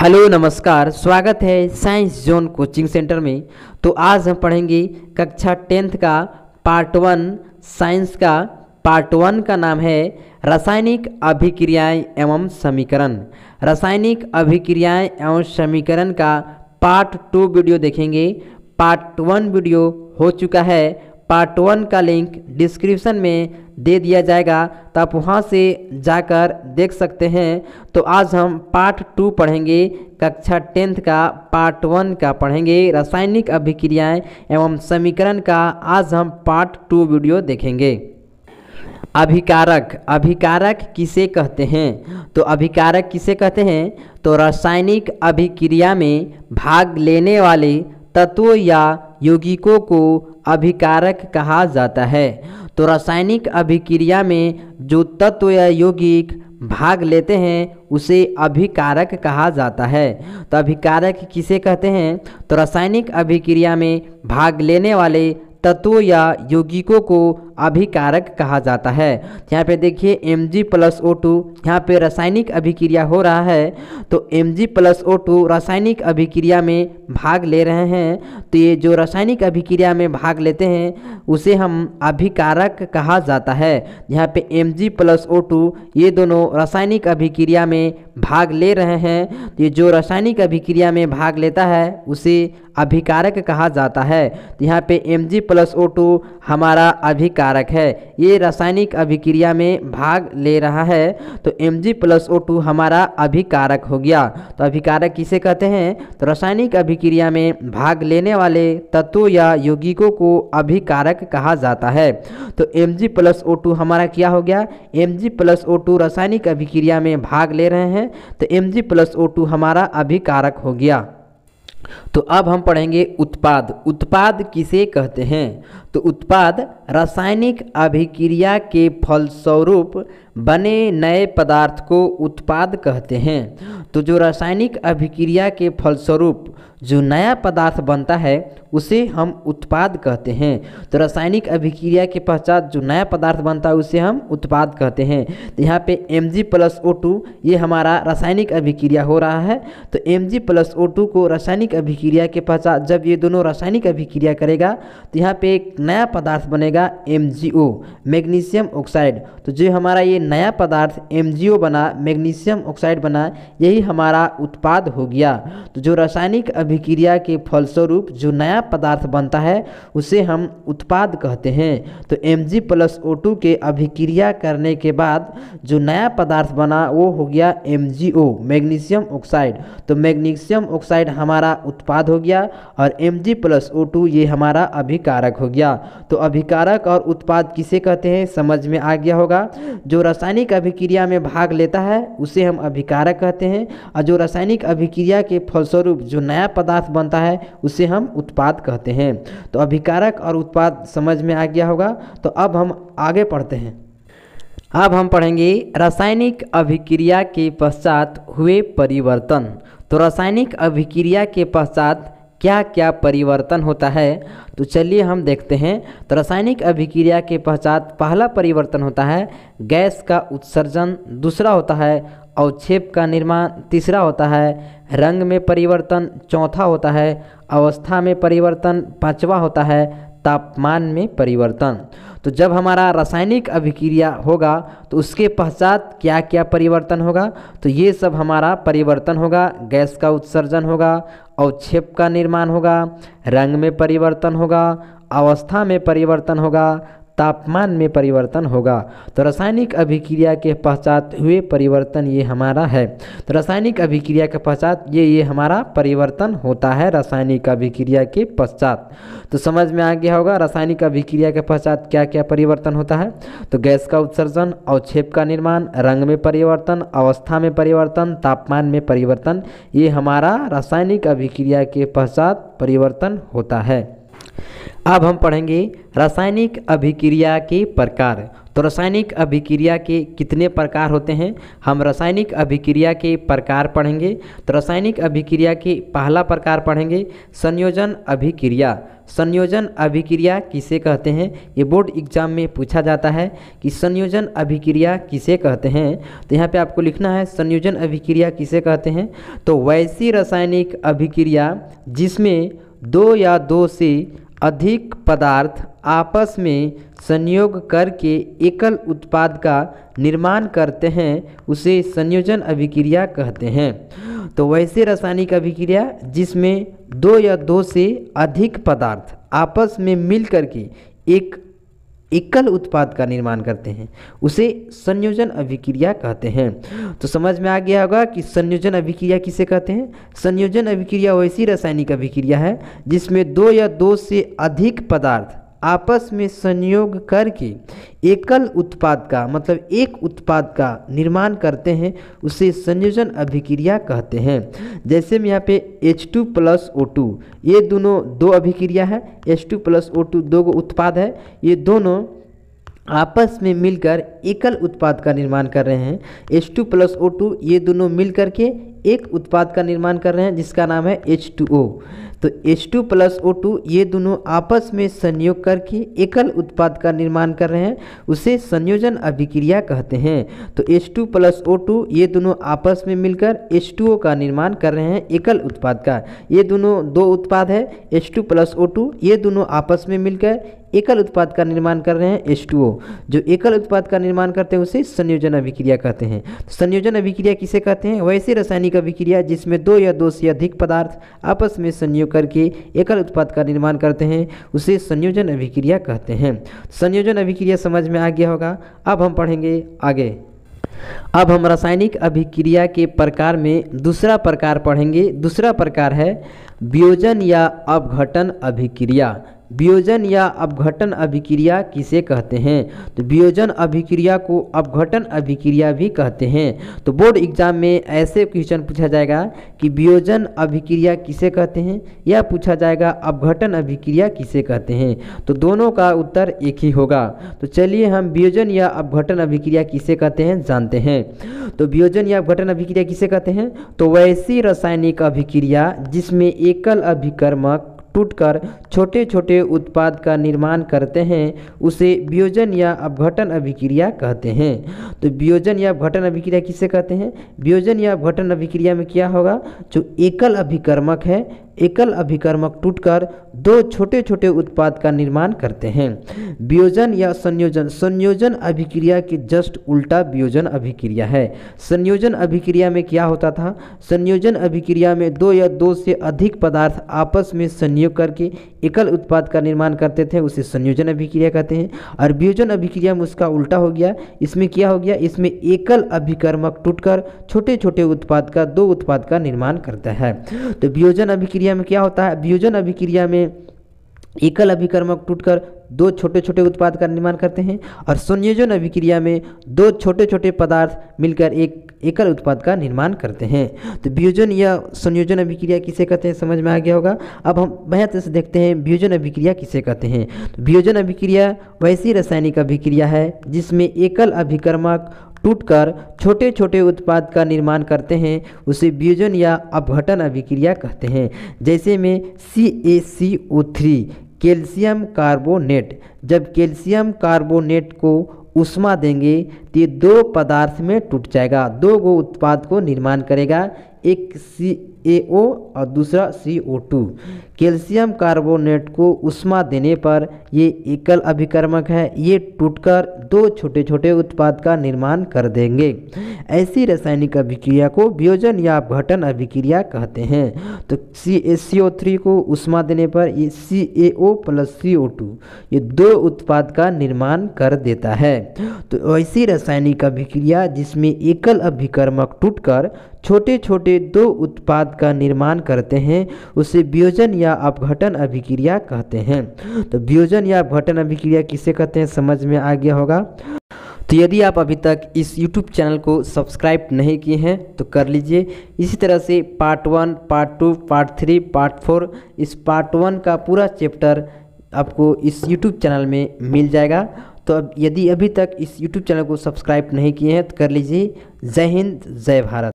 hello नमस्कार स्वागत है साइंस जोन कोचिंग सेंटर में तो आज हम पढ़ेंगे कक्षा टेंथ का पार्ट वन साइंस का पार्ट वन का नाम है रासायनिक अभिक्रियाएं एवं समीकरण रासायनिक अभिक्रियाएं एवं समीकरण का पार्ट टू वीडियो देखेंगे पार्ट वन वीडियो हो चुका है पार्ट वन का लिंक डिस्क्रिप्शन में दे दिया जाएगा तो आप वहाँ से जाकर देख सकते हैं तो आज हम पार्ट टू पढ़ेंगे कक्षा टेंथ का पार्ट वन का पढ़ेंगे रासायनिक अभिक्रियाएं एवं समीकरण का आज हम पार्ट टू वीडियो देखेंगे अभिकारक अभिकारक किसे कहते हैं तो अभिकारक किसे कहते हैं तो रासायनिक अभिक्रिया में भाग लेने वाले तत्वों या यौगिकों को अभिकारक कहा जाता है तो रासायनिक अभिक्रिया में जो तत्व या यौगिक भाग लेते हैं उसे अभिकारक कहा जाता है तो अभिकारक किसे कहते हैं तो रासायनिक अभिक्रिया में भाग लेने वाले तत्वों या यौगिकों को अभिकारक कहा जाता है यहाँ पे देखिए M G plus O two यहाँ पर रासायनिक अभिक्रिया हो रहा है तो M G plus O two रासायनिक अभिक्रिया में भाग ले रहे हैं तो ये जो रासायनिक अभिक्रिया में भाग लेते हैं उसे हम अभिकारक कहा जाता है यहाँ पे M G plus O two ये दोनों रासायनिक अभिक्रिया में भाग ले रहे हैं तो ये जो रासायनिक अभिक्रिया में भाग लेता है उसे अभिकारक कहा जाता है तो यहाँ पे M G plus O two हमारा अभिकार कारक है ये रासायनिक अभिक्रिया में भाग ले रहा है तो M G plus O two हमारा अभिकारक हो गया तो अभिकारक किसे कहते हैं तो रासायनिक अभिक्रिया में भाग लेने वाले तत्वों या यौगिकों को अभिकारक कहा जाता है तो M G plus O two हमारा क्या हो गया M G plus O two रासायनिक अभिक्रिया में भाग ले रहे हैं तो M G plus O two हमारा अभिकारक हो गया तो अब हम पढ़ेंगे उत्पाद उत्पाद किसे कहते हैं तो उत्पाद रासायनिक अभिक्रिया के फलस्वरूप बने नए पदार्थ को उत्पाद कहते हैं तो जो रासायनिक अभिक्रिया के फलस्वरूप जो नया पदार्थ बनता है उसे हम उत्पाद कहते हैं तो रासायनिक अभिक्रिया के पश्चात जो नया पदार्थ बनता है उसे हम उत्पाद कहते हैं तो यहाँ पे M G plus O two ये हमारा रासायनिक अभिक्रिया हो रहा है तो M G plus O two को रासायनिक अभिक्रिया अभिक्रिया के पश्चात जब ये दोनों रासायनिक अभिक्रिया करेगा तो यहाँ पे एक नया पदार्थ बनेगा एम मैग्नीशियम ऑक्साइड तो जो हमारा ये नया पदार्थ एम बना मैग्नीशियम ऑक्साइड बना यही हमारा उत्पाद हो गया तो जो रासायनिक अभिक्रिया के फलस्वरूप जो नया पदार्थ बनता है उसे हम उत्पाद कहते हैं तो M G plus O two के अभिक्रिया करने के बाद जो नया पदार्थ बना वो हो गया एम मैग्नीशियम ऑक्साइड तो मैग्नीशियम ऑक्साइड हमारा उत्पाद उत्पाद हो गया और M G plus O two ये हमारा अभिकारक हो गया तो अभिकारक और उत्पाद किसे कहते हैं समझ में आ गया होगा जो रासायनिक अभिक्रिया में भाग लेता है उसे हम अभिकारक कहते हैं और जो रासायनिक अभिक्रिया के फलस्वरूप जो नया पदार्थ बनता है उसे हम उत्पाद कहते हैं तो अभिकारक और उत्पाद समझ में आ गया होगा तो अब हम आगे पढ़ते हैं अब हम पढ़ेंगे रासायनिक अभिक्रिया के पश्चात हुए परिवर्तन तो रासायनिक अभिक्रिया के पश्चात क्या क्या परिवर्तन होता है तो चलिए हम देखते हैं तो रासायनिक अभिक्रिया के पश्चात पहला परिवर्तन होता है गैस का उत्सर्जन दूसरा होता है अवक्षेप का निर्माण तीसरा होता है रंग में परिवर्तन चौथा होता है अवस्था में परिवर्तन पाँचवा होता है तापमान में परिवर्तन तो जब हमारा रासायनिक अभिक्रिया होगा तो उसके पश्चात क्या क्या परिवर्तन होगा तो ये सब हमारा परिवर्तन होगा गैस का उत्सर्जन होगा अवक्षेप का निर्माण होगा रंग में परिवर्तन होगा अवस्था में परिवर्तन होगा तापमान में परिवर्तन होगा तो रासायनिक अभिक्रिया के पश्चात हुए परिवर्तन ये हमारा है तो रासायनिक अभिक्रिया के पश्चात ये ये हमारा परिवर्तन होता है रासायनिक अभिक्रिया के पश्चात तो समझ में आ गया होगा रासायनिक अभिक्रिया के पश्चात क्या क्या परिवर्तन होता है तो गैस का उत्सर्जन अवक्षेप का निर्माण रंग में परिवर्तन अवस्था में परिवर्तन तापमान में परिवर्तन ये हमारा रासायनिक अभिक्रिया के पश्चात परिवर्तन होता है अब हम पढ़ेंगे रासायनिक अभिक्रिया के प्रकार तो रासायनिक अभिक्रिया के कितने प्रकार होते हैं हम रासायनिक अभिक्रिया के प्रकार पढ़ेंगे तो रासायनिक अभिक्रिया के पहला प्रकार पढ़ेंगे संयोजन अभिक्रिया संयोजन अभिक्रिया किसे कहते हैं ये बोर्ड एग्जाम में पूछा जाता है कि संयोजन अभिक्रिया किसे कहते हैं तो यहाँ पे आपको लिखना है संयोजन अभिक्रिया किसे कहते हैं तो वैसी रासायनिक अभिक्रिया जिसमें दो या दो से अधिक पदार्थ आपस में संयोग करके एकल उत्पाद का निर्माण करते हैं उसे संयोजन अभिक्रिया कहते हैं तो वैसे रासायनिक अभिक्रिया जिसमें दो या दो से अधिक पदार्थ आपस में मिल करके एक एकल उत्पाद का निर्माण करते हैं उसे संयोजन अभिक्रिया कहते हैं तो समझ में आ गया होगा कि संयोजन अभिक्रिया किसे कहते हैं संयोजन अभिक्रिया वैसी रासायनिक अभिक्रिया है जिसमें दो या दो से अधिक पदार्थ आपस में संयोग करके एकल उत्पाद का मतलब एक उत्पाद का निर्माण करते हैं उसे संयोजन अभिक्रिया कहते हैं जैसे में यहाँ पे H2 to plus O two ये दोनों दो अभिक्रिया है H2 to plus O to दो उत्पाद है ये दोनों आपस में मिलकर एकल उत्पाद का निर्माण कर रहे हैं H2 to plus O two ये दोनों मिलकर के एक उत्पाद का निर्माण कर रहे हैं जिसका नाम है एच टू ओ तो H two plus O two ये दोनों आपस में संयोग करके एकल उत्पाद का निर्माण कर रहे हैं उसे संयोजन अभिक्रिया कहते हैं तो H two plus O two ये दोनों आपस में मिलकर एच टू ओ का निर्माण कर रहे हैं एकल उत्पाद का ये दोनों दो उत्पाद है H two plus O two ये दोनों आपस में मिलकर एकल उत्पाद का निर्माण कर रहे हैं एच जो एकल उत्पाद का निर्माण करते हैं उसे संयोजन अभिक्रिया कहते हैं तो संयोजन अभिक्रिया किसे कहते हैं वैसे रासायनिक अभिक्रिया जिसमें दो या दो से अधिक पदार्थ आपस में संयोग करके एकल उत्पाद का निर्माण करते हैं उसे संयोजन अभिक्रिया कहते हैं संयोजन अभिक्रिया समझ में आ गया होगा अब हम पढ़ेंगे आगे अब हम रासायनिक अभिक्रिया के प्रकार में दूसरा प्रकार पढ़ेंगे दूसरा प्रकार है वियोजन या अवघटन अभिक्रिया वियोजन या अपघटन अभिक्रिया किसे कहते हैं तो वियोजन अभिक्रिया को अपघटन अभिक्रिया भी कहते हैं तो बोर्ड एग्जाम में ऐसे क्वेश्चन पूछा जाएगा कि वियोजन अभिक्रिया किसे कहते हैं या पूछा जाएगा अपघटन अभिक्रिया किसे कहते हैं तो दोनों का उत्तर एक ही होगा तो चलिए हम वियोजन या अपघटन अभिक्रिया किसे कहते हैं जानते हैं तो वियोजन या अपघटन अभिक्रिया किसे कहते हैं तो वैसी रासायनिक अभिक्रिया जिसमें एकल अभिकर्मक टूटकर छोटे छोटे उत्पाद का निर्माण करते हैं उसे वियोजन या अपघटन अभिक्रिया कहते हैं तो वियोजन या अपघटन अभिक्रिया किसे कहते हैं वियोजन या अपघटन अभिक्रिया में क्या होगा जो एकल अभिकर्मक है एकल अभिकर्मक टूटकर दो छोटे छोटे उत्पाद का निर्माण करते हैं वियोजन या संयोजन संयोजन अभिक्रिया के जस्ट उल्टा वियोजन अभिक्रिया है संयोजन अभिक्रिया में क्या होता था संयोजन अभिक्रिया में दो या दो से अधिक पदार्थ आपस में संयोग करके एकल उत्पाद का निर्माण करते थे उसे संयोजन अभिक्रिया कहते हैं और वियोजन अभिक्रिया में उसका उल्टा हो गया इसमें क्या हो गया इसमें एकल अभिकर्मक टूटकर छोटे छोटे उत्पाद का दो उत्पाद का निर्माण करता है तो वियोजन अभिक्रिया अभिक्रिया में क्या होता है अभियोजन अभिक्रिया में एकल अभिकर्मक टूटकर दो छोटे छोटे उत्पाद का निर्माण करते हैं और संयोजन अभिक्रिया में दो छोटे छोटे पदार्थ मिलकर एक एकल उत्पाद का निर्माण करते हैं तो वियोजन या संयोजन अभिक्रिया किसे कहते हैं समझ में आ गया होगा अब हम बेहतर से देखते हैं वियोजन अभिक्रिया किसे कहते हैं तो वियोजन अभिक्रिया वैसी रासायनिक अभिक्रिया है जिसमें एकल अभिकर्मक टूटकर छोटे छोटे उत्पाद का निर्माण करते हैं उसे ब्यूजन या अपघटन अभिक्रिया कहते हैं जैसे में C A C O three calcium carbonate जब कैल्शियम कार्बोनेट को उष्मा देंगे तो ये दो पदार्थ में टूट जाएगा दो गो उत्पाद को निर्माण करेगा एक सी AO और दूसरा CO2 कैल्शियम कार्बोनेट को उष्मा देने पर ये एकल अभिकर्मक है ये टूटकर दो छोटे छोटे उत्पाद का निर्माण कर देंगे ऐसी रासायनिक अभिक्रिया को वियोजन या अपघटन अभिक्रिया कहते हैं तो सी सी ओ थ्री को उष्मा देने पर ये सी ए ओ प्लस सी ओ टू ये दो उत्पाद का निर्माण कर देता है तो ऐसी रासायनिक अभिक्रिया जिसमें एकल अभिकर्मक टूटकर छोटे छोटे दो उत्पाद का निर्माण करते हैं उसे वियोजन या अपघटन अभिक्रिया कहते हैं तो वियोजन या अपघटन अभिक्रिया किसे कहते हैं समझ में आ गया होगा तो यदि आप अभी तक इस YouTube चैनल को सब्सक्राइब नहीं किए हैं तो कर लीजिए इसी तरह से part one part two part three part four इस पार्ट वन का पूरा चैप्टर आपको इस YouTube चैनल में मिल जाएगा तो अब यदि अभी तक इस YouTube चैनल को सब्सक्राइब नहीं किए हैं तो कर लीजिए जय हिंद जय भारत